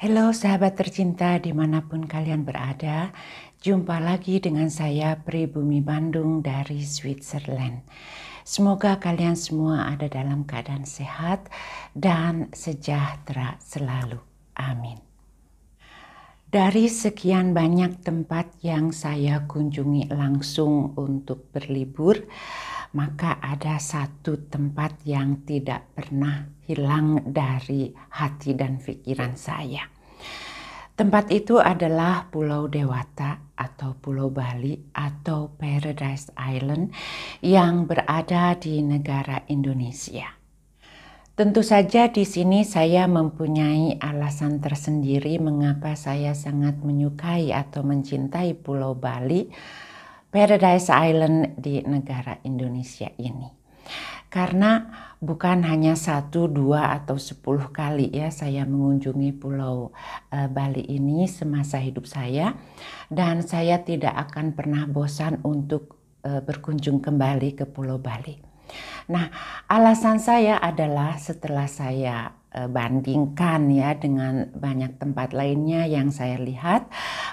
Halo sahabat tercinta dimanapun kalian berada, jumpa lagi dengan saya Pribumi Bandung dari Switzerland. Semoga kalian semua ada dalam keadaan sehat dan sejahtera selalu. Amin. Dari sekian banyak tempat yang saya kunjungi langsung untuk berlibur, maka ada satu tempat yang tidak pernah hilang dari hati dan pikiran saya. Tempat itu adalah Pulau Dewata atau Pulau Bali atau Paradise Island yang berada di negara Indonesia. Tentu saja di sini saya mempunyai alasan tersendiri mengapa saya sangat menyukai atau mencintai Pulau Bali Paradise Island di negara Indonesia ini. Karena bukan hanya satu, dua, atau sepuluh kali ya saya mengunjungi Pulau e, Bali ini semasa hidup saya. Dan saya tidak akan pernah bosan untuk e, berkunjung kembali ke Pulau Bali. Nah alasan saya adalah setelah saya eh, bandingkan ya dengan banyak tempat lainnya yang saya lihat,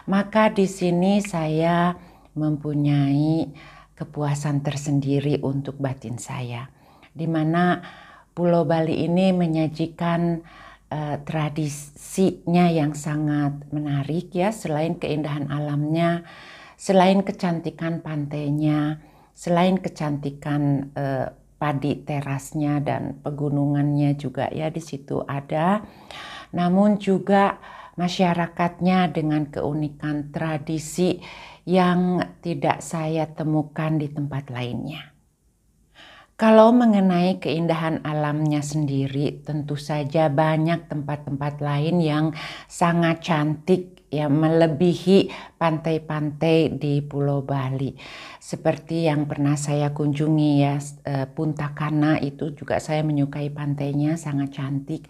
maka di sini saya mempunyai kepuasan tersendiri untuk batin saya. Di mana Pulau Bali ini menyajikan uh, tradisinya yang sangat menarik ya, selain keindahan alamnya, selain kecantikan pantainya, selain kecantikan uh, padi terasnya dan pegunungannya juga ya di situ ada. Namun juga masyarakatnya dengan keunikan tradisi yang tidak saya temukan di tempat lainnya. Kalau mengenai keindahan alamnya sendiri, tentu saja banyak tempat-tempat lain yang sangat cantik ya melebihi pantai-pantai di Pulau Bali. Seperti yang pernah saya kunjungi ya e, Punta Kana itu juga saya menyukai pantainya sangat cantik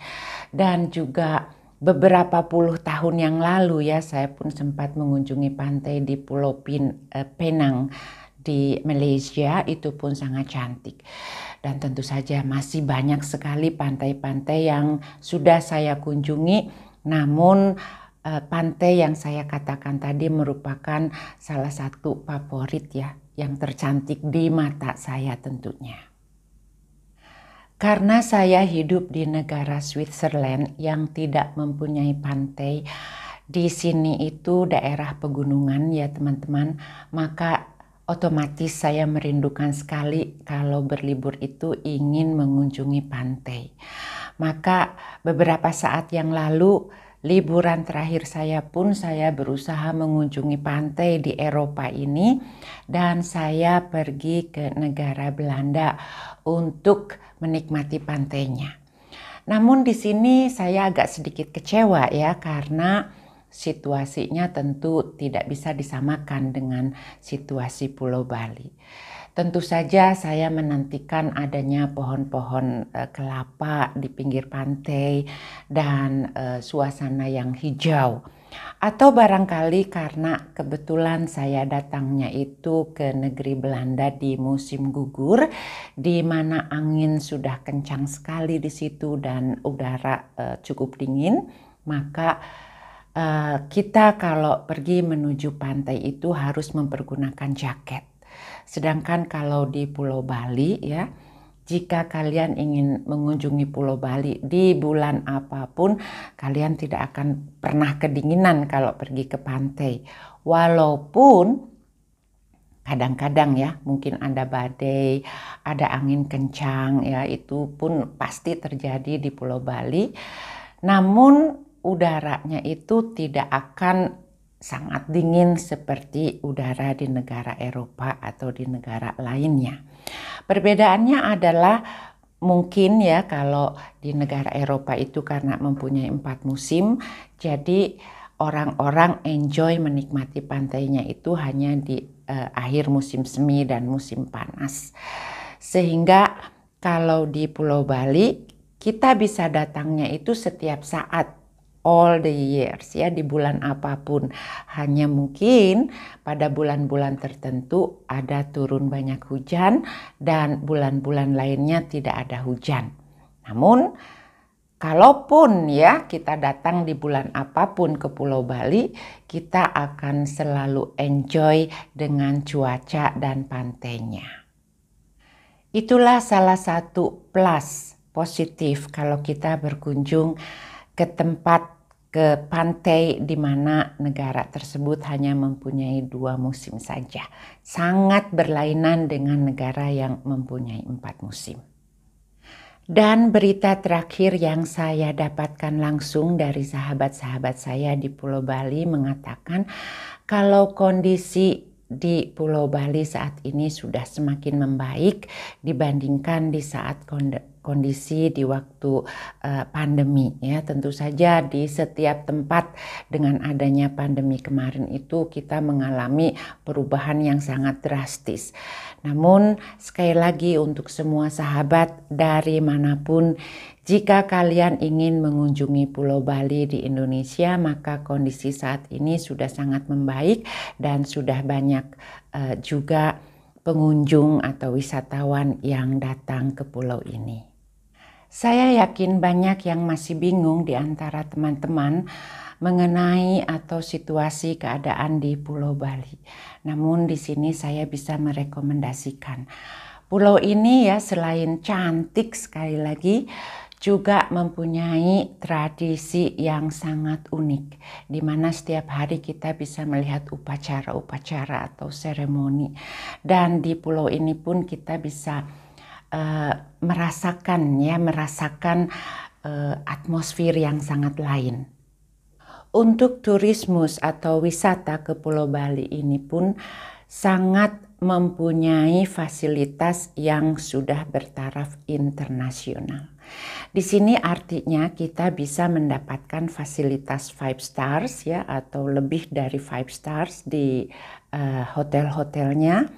dan juga beberapa puluh tahun yang lalu ya saya pun sempat mengunjungi pantai di Pulau Pin, eh, Penang di Malaysia itu pun sangat cantik. Dan tentu saja masih banyak sekali pantai-pantai yang sudah saya kunjungi namun eh, pantai yang saya katakan tadi merupakan salah satu favorit ya yang tercantik di mata saya tentunya. Karena saya hidup di negara Switzerland yang tidak mempunyai pantai, di sini itu daerah pegunungan ya teman-teman, maka otomatis saya merindukan sekali kalau berlibur itu ingin mengunjungi pantai. Maka beberapa saat yang lalu liburan terakhir saya pun saya berusaha mengunjungi pantai di Eropa ini dan saya pergi ke negara Belanda untuk menikmati pantainya. Namun di sini saya agak sedikit kecewa ya karena situasinya tentu tidak bisa disamakan dengan situasi Pulau Bali. Tentu saja saya menantikan adanya pohon-pohon eh, kelapa di pinggir pantai dan eh, suasana yang hijau atau barangkali karena kebetulan saya datangnya itu ke negeri Belanda di musim gugur, di mana angin sudah kencang sekali di situ dan udara e, cukup dingin, maka e, kita kalau pergi menuju pantai itu harus mempergunakan jaket. Sedangkan kalau di Pulau Bali ya, jika kalian ingin mengunjungi Pulau Bali di bulan apapun, kalian tidak akan pernah kedinginan kalau pergi ke pantai. Walaupun kadang-kadang ya mungkin ada badai, ada angin kencang ya itu pun pasti terjadi di Pulau Bali. Namun udaranya itu tidak akan sangat dingin seperti udara di negara Eropa atau di negara lainnya. Perbedaannya adalah mungkin ya kalau di negara Eropa itu karena mempunyai empat musim, jadi orang-orang enjoy menikmati pantainya itu hanya di eh, akhir musim semi dan musim panas. Sehingga kalau di Pulau Bali kita bisa datangnya itu setiap saat all the years ya di bulan apapun. Hanya mungkin pada bulan-bulan tertentu ada turun banyak hujan dan bulan-bulan lainnya tidak ada hujan. Namun kalaupun ya kita datang di bulan apapun ke Pulau Bali, kita akan selalu enjoy dengan cuaca dan pantainya. Itulah salah satu plus positif kalau kita berkunjung ke tempat ke pantai di mana negara tersebut hanya mempunyai dua musim saja. Sangat berlainan dengan negara yang mempunyai empat musim. Dan berita terakhir yang saya dapatkan langsung dari sahabat-sahabat saya di Pulau Bali mengatakan kalau kondisi di Pulau Bali saat ini sudah semakin membaik dibandingkan di saat kondisi di waktu uh, pandemi ya tentu saja di setiap tempat dengan adanya pandemi kemarin itu kita mengalami perubahan yang sangat drastis. Namun sekali lagi untuk semua sahabat dari manapun jika kalian ingin mengunjungi Pulau Bali di Indonesia, maka kondisi saat ini sudah sangat membaik dan sudah banyak uh, juga pengunjung atau wisatawan yang datang ke pulau ini. Saya yakin banyak yang masih bingung di antara teman-teman mengenai atau situasi keadaan di Pulau Bali. Namun di sini saya bisa merekomendasikan. Pulau ini ya selain cantik sekali lagi juga mempunyai tradisi yang sangat unik di mana setiap hari kita bisa melihat upacara-upacara atau seremoni dan di pulau ini pun kita bisa uh, merasakan ya merasakan uh, atmosfer yang sangat lain. Untuk turismus atau wisata ke Pulau Bali ini pun sangat mempunyai fasilitas yang sudah bertaraf internasional. Di sini artinya kita bisa mendapatkan fasilitas five stars ya atau lebih dari five stars di Eh, hotel-hotelnya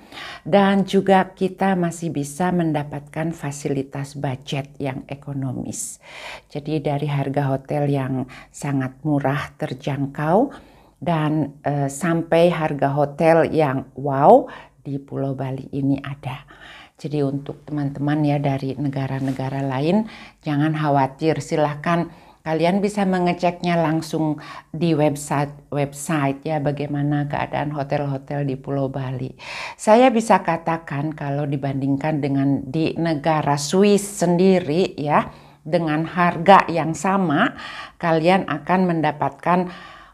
dan juga kita masih bisa mendapatkan fasilitas budget yang ekonomis. Jadi dari harga hotel yang sangat murah terjangkau dan uh, sampai harga hotel yang wow di Pulau Bali ini ada. Jadi untuk teman-teman ya dari negara-negara lain jangan khawatir silahkan Kalian bisa mengeceknya langsung di website website ya bagaimana keadaan hotel-hotel di Pulau Bali. Saya bisa katakan kalau dibandingkan dengan di negara Swiss sendiri ya dengan harga yang sama kalian akan mendapatkan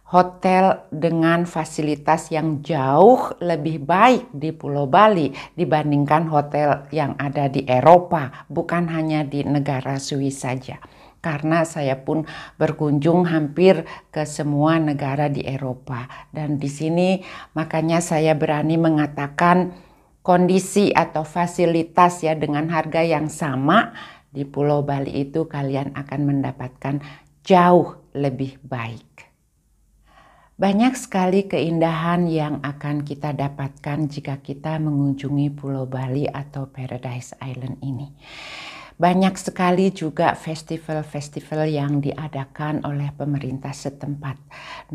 hotel dengan fasilitas yang jauh lebih baik di Pulau Bali dibandingkan hotel yang ada di Eropa, bukan hanya di negara Swiss saja karena saya pun berkunjung hampir ke semua negara di Eropa dan di sini makanya saya berani mengatakan kondisi atau fasilitas ya dengan harga yang sama di Pulau Bali itu kalian akan mendapatkan jauh lebih baik. Banyak sekali keindahan yang akan kita dapatkan jika kita mengunjungi Pulau Bali atau Paradise Island ini. Banyak sekali juga festival-festival yang diadakan oleh pemerintah setempat.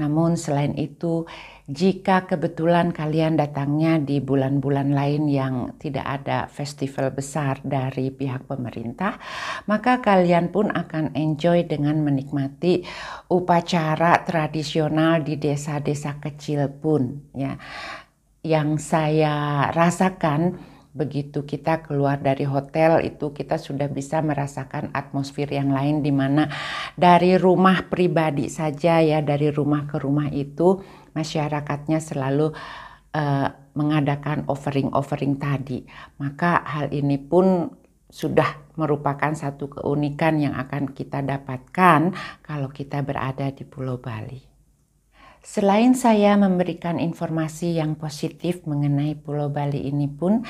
Namun selain itu, jika kebetulan kalian datangnya di bulan-bulan lain yang tidak ada festival besar dari pihak pemerintah, maka kalian pun akan enjoy dengan menikmati upacara tradisional di desa-desa kecil pun ya. Yang saya rasakan begitu kita keluar dari hotel itu kita sudah bisa merasakan atmosfer yang lain di mana dari rumah pribadi saja ya dari rumah ke rumah itu masyarakatnya selalu uh, mengadakan offering-offering tadi. Maka hal ini pun sudah merupakan satu keunikan yang akan kita dapatkan kalau kita berada di Pulau Bali. Selain saya memberikan informasi yang positif mengenai Pulau Bali ini pun,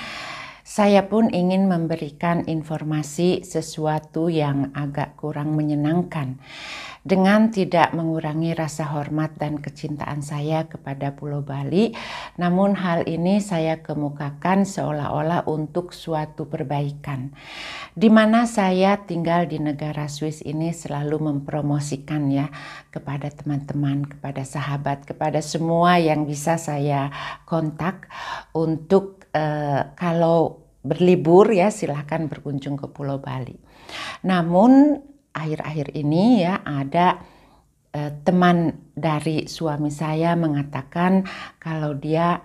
saya pun ingin memberikan informasi sesuatu yang agak kurang menyenangkan dengan tidak mengurangi rasa hormat dan kecintaan saya kepada Pulau Bali. Namun hal ini saya kemukakan seolah-olah untuk suatu perbaikan. Di mana saya tinggal di negara Swiss ini selalu mempromosikan ya kepada teman-teman, kepada sahabat, kepada semua yang bisa saya kontak untuk Eh, kalau berlibur ya silahkan berkunjung ke Pulau Bali. Namun akhir-akhir ini ya ada eh, teman dari suami saya mengatakan kalau dia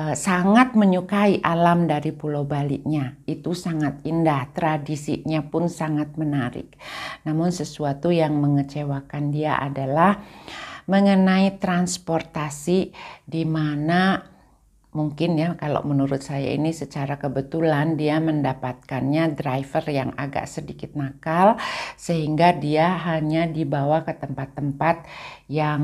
eh, sangat menyukai alam dari Pulau Bali-nya. Itu sangat indah, tradisinya pun sangat menarik. Namun sesuatu yang mengecewakan dia adalah mengenai transportasi di mana mungkin ya kalau menurut saya ini secara kebetulan dia mendapatkannya driver yang agak sedikit nakal sehingga dia hanya dibawa ke tempat-tempat yang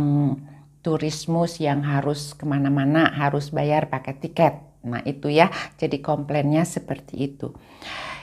turismus yang harus kemana-mana harus bayar pakai tiket. Nah itu ya jadi komplainnya seperti itu.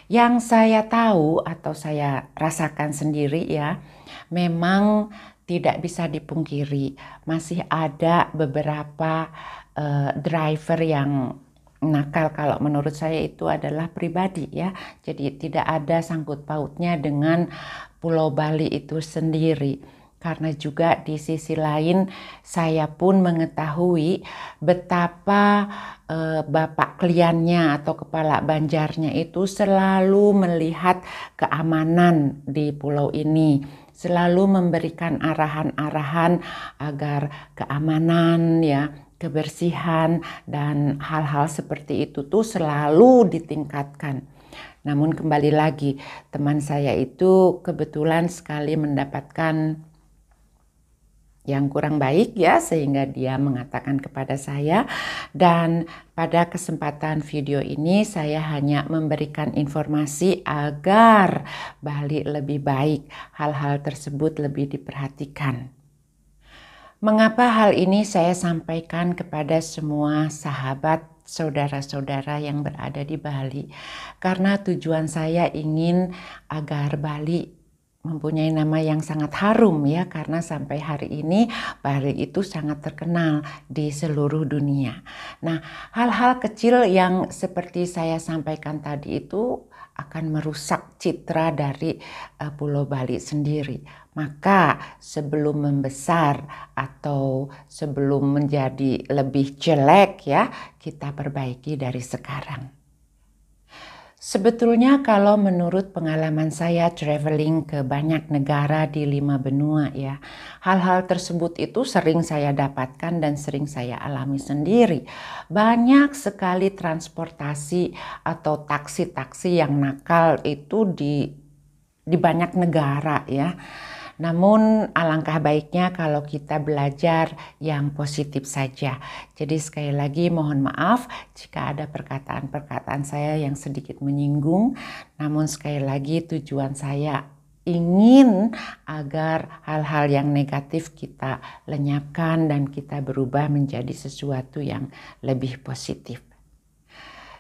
Yang saya tahu atau saya rasakan sendiri ya memang tidak bisa dipungkiri masih ada beberapa Eh, driver yang nakal kalau menurut saya itu adalah pribadi ya. Jadi tidak ada sangkut pautnya dengan Pulau Bali itu sendiri. Karena juga di sisi lain saya pun mengetahui betapa eh, bapak kliennya atau kepala banjarnya itu selalu melihat keamanan di pulau ini selalu memberikan arahan-arahan agar keamanan ya kebersihan dan hal-hal seperti itu tuh selalu ditingkatkan. Namun kembali lagi, teman saya itu kebetulan sekali mendapatkan yang kurang baik ya sehingga dia mengatakan kepada saya dan pada kesempatan video ini saya hanya memberikan informasi agar Bali lebih baik hal-hal tersebut lebih diperhatikan Mengapa hal ini saya sampaikan kepada semua sahabat saudara-saudara yang berada di Bali karena tujuan saya ingin agar Bali mempunyai nama yang sangat harum ya karena sampai hari ini Bali itu sangat terkenal di seluruh dunia. Nah, hal-hal kecil yang seperti saya sampaikan tadi itu akan merusak citra dari uh, Pulau Bali sendiri. Maka sebelum membesar atau sebelum menjadi lebih jelek ya, kita perbaiki dari sekarang. Sebetulnya kalau menurut pengalaman saya traveling ke banyak negara di lima benua ya, hal-hal tersebut itu sering saya dapatkan dan sering saya alami sendiri. Banyak sekali transportasi atau taksi-taksi yang nakal itu di di banyak negara ya namun alangkah baiknya kalau kita belajar yang positif saja. Jadi sekali lagi mohon maaf jika ada perkataan-perkataan saya yang sedikit menyinggung. Namun sekali lagi tujuan saya ingin agar hal-hal yang negatif kita lenyapkan dan kita berubah menjadi sesuatu yang lebih positif.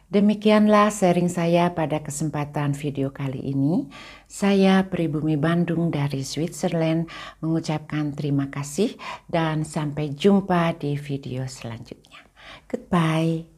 Demikianlah sharing saya pada kesempatan video kali ini. Saya Pribumi Bandung dari Switzerland mengucapkan terima kasih dan sampai jumpa di video selanjutnya. Goodbye.